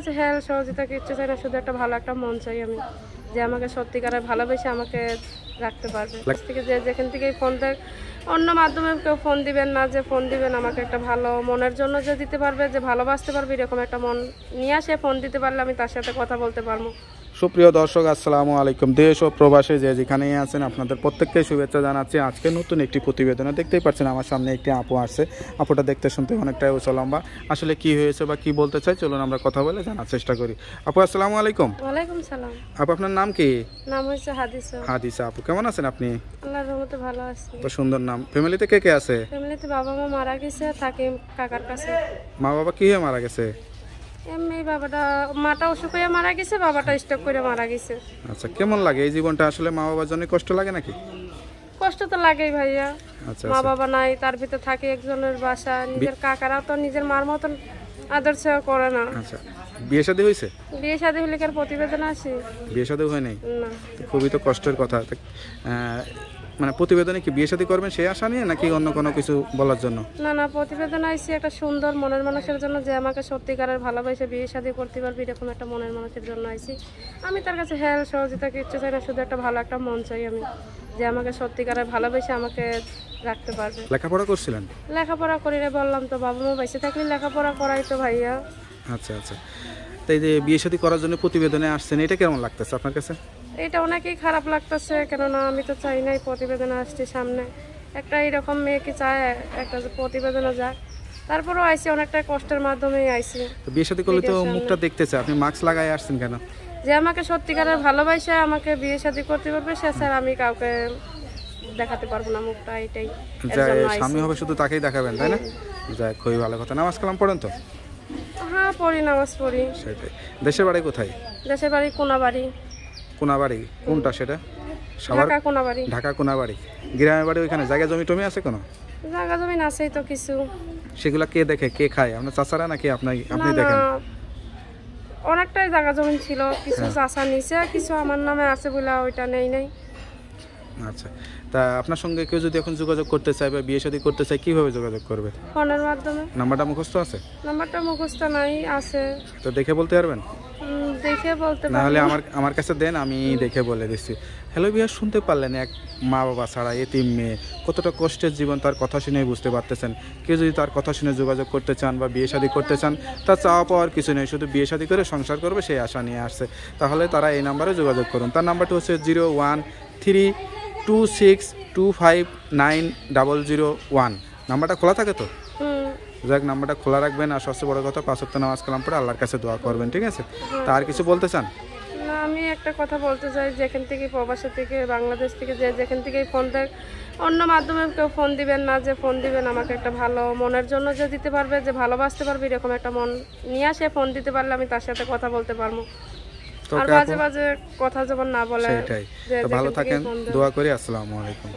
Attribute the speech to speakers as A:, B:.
A: কাছে হ্যাঁ সহযোগিতা ইচ্ছে চাই না শুধু একটা ভালো একটা মন চাই আমি যে আমাকে সত্যিকারে ভালোবেসে আমাকে রাখতে পারবে থেকে যে যেখান থেকে ফোন দেয় অন্য মাধ্যমে কেউ ফোন দিবেন না যে ফোন দিবেন আমাকে একটা ভালো মনের জন্য যে দিতে পারবে যে ভালোবাসতে পারবে এরকম একটা মন নিয়ে আসে ফোন দিতে পারলে আমি তার সাথে কথা বলতে পারবো
B: সুপ্রিয় দর্শক আসসালামু আলাইকুম দেশ ও প্রবাসে যে যেখানেই আছেন আপনাদের প্রত্যেককে শুভেচ্ছা জানাচ্ছি আজকে নতুন একটি প্রতিবেদনে দেখতেই পাচ্ছেন আমার সামনে একটি আপু আসছে আপুটা দেখতে শুনতে অনেকটাই উচলম্বা আসলে কি হয়েছে বা কি বলতে চাই চলুন আমরা কথা বলে জানার চেষ্টা করি আপু আসসালামু আলাইকুম
A: ওয়ালাইকুম সালাম
B: আপু আপনার নাম কি
A: নাম হচ্ছে হাদিসা
B: হাদিসা আপু কেমন আছেন আপনি
A: আল্লাহর রহমতে ভালো আছি তো
B: সুন্দর নাম ফ্যামিলিতে কে কে আছে
A: ফ্যামিলিতে বাবা মা মারা গেছে থাকে কাকার কাছে
B: মা বাবা কি হয়ে মারা গেছে
A: এমনি বাবাটা মাটা অসুখ হয়ে মারা গেছে বাবাটা স্ট্রোক করে মারা গেছে
B: আচ্ছা কেমন লাগে এই জীবনটা আসলে মা বাবার জন্য কষ্ট লাগে নাকি
A: কষ্ট তো লাগেই ভাইয়া আচ্ছা, আচ্ছা। মা বাবা নাই তার ভিতরে থাকে একজনের বাসা নিজের কাকারাও তো নিজের মার মতন আদর্শ করে না
B: আচ্ছা বিয়ে শাদী হয়েছে
A: বিয়ে শাদী হলে কার প্রতিবেদন আসে
B: বিয়ে শাদী হয় নাই খুবই তো কষ্টের কথা মানে প্রতিবেদনে কি বিয়ে শাদী করবেন সেই আশা নিয়ে নাকি অন্য কোনো কিছু বলার জন্য
A: না না প্রতিবেদন আইসি একটা সুন্দর মনের মানুষের জন্য যে আমাকে সত্যিকারের ভালোবাসে বিয়ে শাদী করতে পারবে এরকম একটা মনের মানুষের জন্য আইসি আমি তার কাছে হেল হ্যাঁ, সহযোগিতা কিচ্ছু চাই না শুধু একটা ভালো একটা মন চাই আমি যে আমাকে সত্যিকারের ভালোবেসে আমাকে রাখতে পারবে
B: লেখাপড়া করছিলেন
A: লেখাপড়া করি না বললাম তো বাবা মা বাইসে থাকলে লেখাপড়া করাই তো ভাইয়া
B: আচ্ছা আচ্ছা তাই যে বিয়ে শাদী করার জন্য প্রতিবেদনে আসছেন এটা কেমন লাগতেছে আপনার কাছে
A: এটা অনেকেই খারাপ লাগতেছে কেননা আমি তো চাই নাই প্রতিবেদন আসছি সামনে একটা এরকম মেয়েকে চায় একটা প্রতিবেদনও যায় তারপরেও আইসি অনেকটা কষ্টের মাধ্যমেই আইসি
B: বিয়ে সাথে করলে তো মুখটা দেখতে চায় আপনি মাস্ক লাগাই আসছেন কেন
A: যে আমাকে সত্যিকারের ভালোবাসে আমাকে বিয়ে সাথে করতে পারবে সে স্যার আমি কাউকে দেখাতে পারবো না মুখটা এটাই স্বামী হবে
B: শুধু তাকেই দেখাবেন তাই না যাই খুবই ভালো কথা নামাজ কালাম পড়েন তো
A: হ্যাঁ পড়ি নামাজ পড়ি
B: সেটাই দেশের বাড়ি কোথায়
A: দেশের বাড়ি কোনা বাড়ি
B: কোনাবাড়ি কোনটা সেটা ঢাকা কোনাবাড়ি ঢাকা গ্রামের বাড়ি ওইখানে জায়গা জমি টমি আছে কোনো
A: জায়গা জমি আছে তো কিছু
B: সেগুলো কে দেখে কে খায় আপনার চাচারা নাকি আপনি আপনি দেখেন
A: অনেকটাই জায়গা জমি ছিল কিছু হ্যাঁ। চাচা নিছে কিছু আমার নামে আছে বলে ওইটা নেই নাই
B: আচ্ছা তা আপনার সঙ্গে কেউ যদি এখন যোগাযোগ করতে চায় বা বিয়ে শাদী করতে চায় কিভাবে যোগাযোগ করবে
A: ফোনের মাধ্যমে
B: নাম্বারটা মুখস্থ আছে
A: নাম্বারটা মুখস্থ নাই আছে
B: তো দেখে বলতে পারবেন আমার আমার কাছে আমি দেখে বলে দিচ্ছি হ্যালো বিহার শুনতে পারলেন এক মা বাবা ছাড়া এতিম মেয়ে কতটা কষ্টের জীবন তার কথা শুনে বুঝতে পারতেছেন কেউ যদি তার কথা শুনে যোগাযোগ করতে চান বা বিয়ে শাদী করতে চান তার চাওয়া পাওয়ার কিছু নেই শুধু বিয়ে শাদী করে সংসার করবে সেই আশা নিয়ে আসছে তাহলে তারা এই নাম্বারে যোগাযোগ করুন তার নাম্বারটি হচ্ছে zero one three two six two five nine double zero one নাম্বারটা খোলা থাকে তো যাক নাম্বারটা খোলা রাখবেন আর সবচেয়ে বড় কথা পাঁচ সপ্তাহ নামাজ কালাম পরে আল্লাহর কাছে দোয়া করবেন ঠিক আছে তা আর কিছু বলতে চান
A: আমি একটা কথা বলতে চাই যেখান থেকে প্রবাসী থেকে বাংলাদেশ থেকে যে যেখান থেকে ফোন দেয় অন্য মাধ্যমে কেউ ফোন দিবেন না যে ফোন দিবেন আমাকে একটা ভালো মনের জন্য যে দিতে পারবে যে ভালোবাসতে পারবে এরকম একটা মন নিয়ে আসে ফোন দিতে পারলে আমি তার সাথে কথা বলতে পারবো
B: আর বাজে বাজে
A: কথা যখন না বলে সেটাই ভালো থাকেন দোয়া
B: করি আসসালামু আলাইকুম